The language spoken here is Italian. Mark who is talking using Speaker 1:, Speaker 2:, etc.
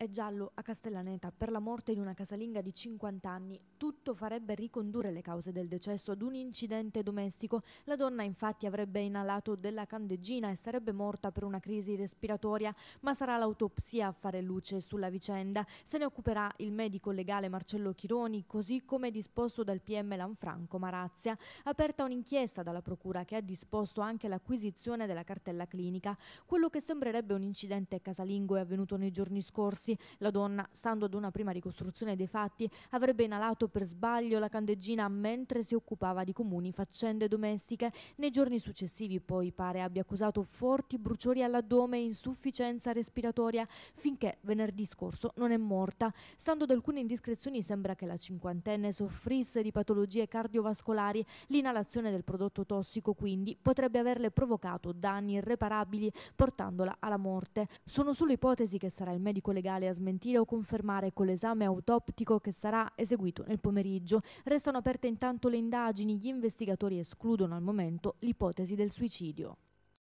Speaker 1: è giallo a Castellaneta per la morte di una casalinga di 50 anni. Tutto farebbe ricondurre le cause del decesso ad un incidente domestico. La donna infatti avrebbe inalato della candeggina e sarebbe morta per una crisi respiratoria, ma sarà l'autopsia a fare luce sulla vicenda. Se ne occuperà il medico legale Marcello Chironi, così come disposto dal PM Lanfranco Marazia. Aperta un'inchiesta dalla procura che ha disposto anche l'acquisizione della cartella clinica. Quello che sembrerebbe un incidente casalingo è avvenuto nei giorni scorsi Rossi. La donna, stando ad una prima ricostruzione dei fatti, avrebbe inalato per sbaglio la candeggina mentre si occupava di comuni faccende domestiche. Nei giorni successivi poi pare abbia accusato forti bruciori all'addome e insufficienza respiratoria finché venerdì scorso non è morta. Stando ad alcune indiscrezioni sembra che la cinquantenne soffrisse di patologie cardiovascolari. L'inalazione del prodotto tossico quindi potrebbe averle provocato danni irreparabili portandola alla morte. Sono solo ipotesi che sarà il medico legale ufficiale a smentire o confermare con l'esame autoptico che sarà eseguito nel pomeriggio. Restano aperte intanto le indagini, gli investigatori escludono al momento l'ipotesi del suicidio.